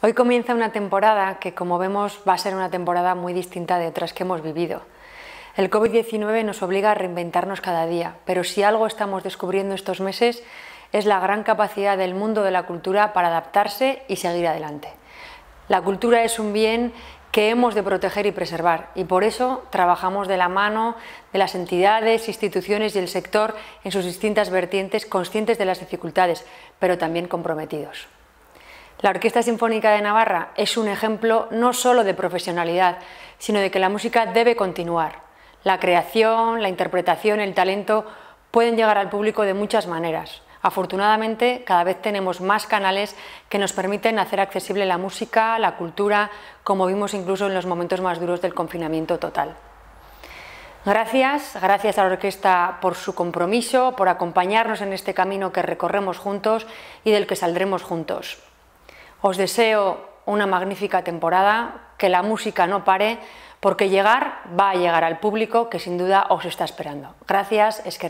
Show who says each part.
Speaker 1: Hoy comienza una temporada que, como vemos, va a ser una temporada muy distinta de otras que hemos vivido. El COVID-19 nos obliga a reinventarnos cada día, pero si algo estamos descubriendo estos meses es la gran capacidad del mundo de la cultura para adaptarse y seguir adelante. La cultura es un bien que hemos de proteger y preservar y por eso trabajamos de la mano de las entidades, instituciones y el sector en sus distintas vertientes, conscientes de las dificultades, pero también comprometidos. La Orquesta Sinfónica de Navarra es un ejemplo no solo de profesionalidad, sino de que la música debe continuar. La creación, la interpretación, el talento pueden llegar al público de muchas maneras. Afortunadamente, cada vez tenemos más canales que nos permiten hacer accesible la música, la cultura, como vimos incluso en los momentos más duros del confinamiento total. Gracias, gracias a la orquesta por su compromiso, por acompañarnos en este camino que recorremos juntos y del que saldremos juntos. Os deseo una magnífica temporada, que la música no pare, porque llegar va a llegar al público que sin duda os está esperando. Gracias, es que